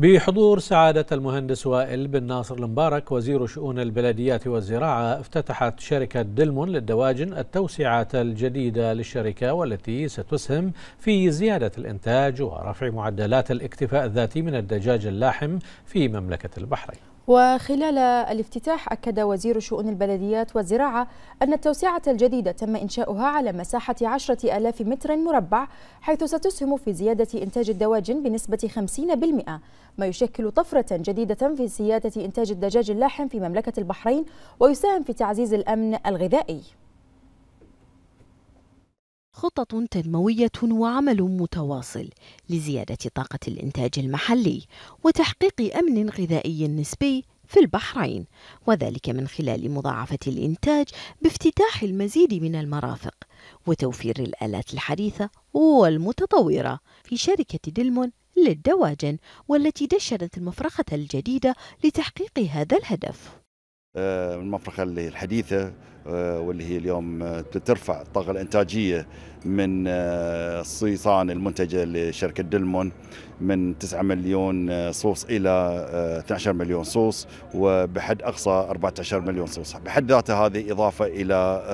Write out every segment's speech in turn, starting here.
بحضور سعادة المهندس وائل بن ناصر المبارك وزير شؤون البلديات والزراعة افتتحت شركة دلمون للدواجن التوسعات الجديدة للشركة والتي ستسهم في زيادة الإنتاج ورفع معدلات الاكتفاء الذاتي من الدجاج اللاحم في مملكة البحرين وخلال الافتتاح أكد وزير شؤون البلديات والزراعة أن التوسعة الجديدة تم إنشاؤها على مساحة عشرة ألاف متر مربع حيث ستسهم في زيادة إنتاج الدواجن بنسبة 50% ما يشكل طفرة جديدة في سيادة إنتاج الدجاج اللاحم في مملكة البحرين ويساهم في تعزيز الأمن الغذائي خطط تنموية وعمل متواصل لزيادة طاقة الإنتاج المحلي وتحقيق أمن غذائي نسبي في البحرين وذلك من خلال مضاعفة الإنتاج بافتتاح المزيد من المرافق وتوفير الآلات الحديثة والمتطورة في شركة دلمون للدواجن والتي دشنت المفرخة الجديدة لتحقيق هذا الهدف آه، المفرخة الحديثة آه، واللي هي اليوم آه، ترفع الطاقة الإنتاجية من آه، الصيصان المنتجة لشركة دلمون من 9 مليون صوص إلى 12 مليون صوص وبحد أقصى 14 مليون صوص بحد ذاتها هذه إضافة إلى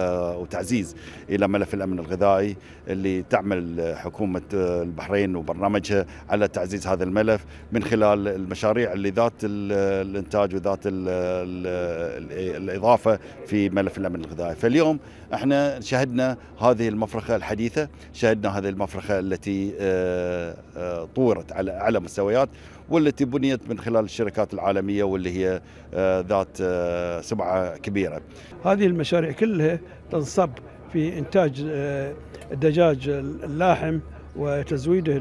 وتعزيز إلى ملف الأمن الغذائي اللي تعمل حكومة البحرين وبرنامجها على تعزيز هذا الملف من خلال المشاريع اللي ذات الإنتاج وذات الإضافة في ملف الأمن الامن الغذائي فاليوم احنا شهدنا هذه المفرخه الحديثه شهدنا هذه المفرخه التي آه، آه، طورت على اعلى مستويات والتي بنيت من خلال الشركات العالميه واللي هي آه، ذات سمعه كبيره هذه المشاريع كلها تنصب في انتاج الدجاج اللاحم وتزويده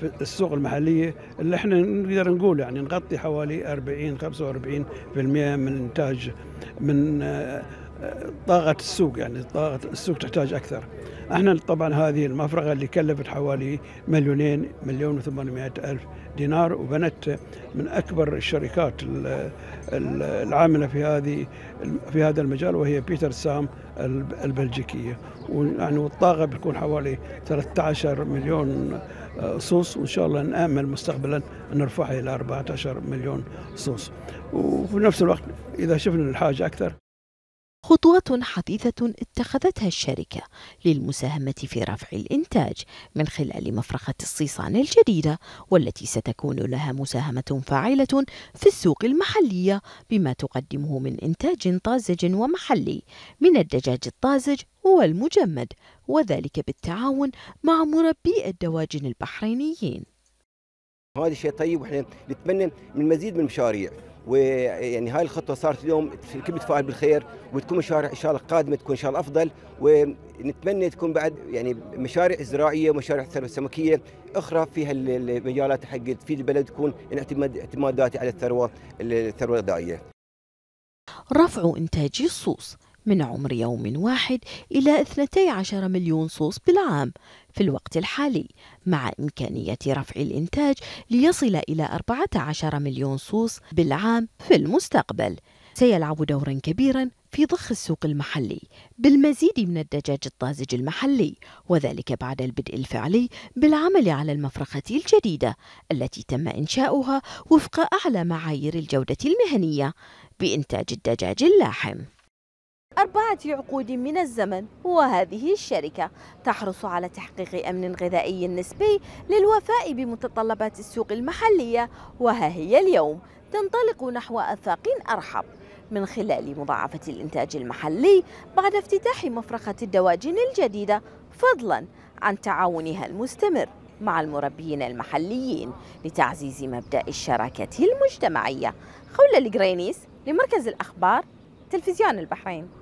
في السوق المحليه اللي احنا نقدر نقول يعني نغطي حوالي 40 45% من انتاج من طاقة السوق يعني طاقة السوق تحتاج أكثر احنا طبعا هذه المفرغة اللي كلفت حوالي مليونين مليون و ألف دينار وبنت من أكبر الشركات العاملة في هذه في هذا المجال وهي بيتر سام البلجيكية ويعني والطاقة بتكون حوالي 13 مليون آه، صوص وإن شاء الله نأمل مستقبلا أن نرفعها إلى 14 مليون صوص وفي نفس الوقت إذا شفنا الحاجة أكثر خطوات حديثة اتخذتها الشركة للمساهمة في رفع الإنتاج من خلال مفرخة الصيصان الجديدة والتي ستكون لها مساهمة فاعلة في السوق المحلية بما تقدمه من إنتاج طازج ومحلي من الدجاج الطازج والمجمد وذلك بالتعاون مع مربي الدواجن البحرينيين هذا شيء طيب واحنا نتمنى من مزيد من المشاريع ويعني هاي الخطوه صارت اليوم الكل متفائل بالخير وتكون مشاريع ان شاء الله قادمه تكون ان شاء الله افضل ونتمنى تكون بعد يعني مشاريع زراعيه ومشاريع سمكيه اخرى في هالمجالات حق تفيد البلد تكون اعتماد اعتماد ذاتي على الثروه الثروه الغذائيه. رفع انتاج الصوص من عمر يوم واحد إلى 12 مليون صوص بالعام في الوقت الحالي مع إمكانية رفع الإنتاج ليصل إلى 14 مليون صوص بالعام في المستقبل سيلعب دورا كبيرا في ضخ السوق المحلي بالمزيد من الدجاج الطازج المحلي وذلك بعد البدء الفعلي بالعمل على المفرخة الجديدة التي تم إنشاؤها وفق أعلى معايير الجودة المهنية بإنتاج الدجاج اللاحم أربعة عقود من الزمن وهذه الشركة تحرص على تحقيق أمن غذائي نسبي للوفاء بمتطلبات السوق المحلية وها هي اليوم تنطلق نحو آفاق أرحب من خلال مضاعفة الإنتاج المحلي بعد افتتاح مفرخة الدواجن الجديدة فضلا عن تعاونها المستمر مع المربيين المحليين لتعزيز مبدأ الشراكة المجتمعية خولة الجرينيس لمركز الأخبار تلفزيون البحرين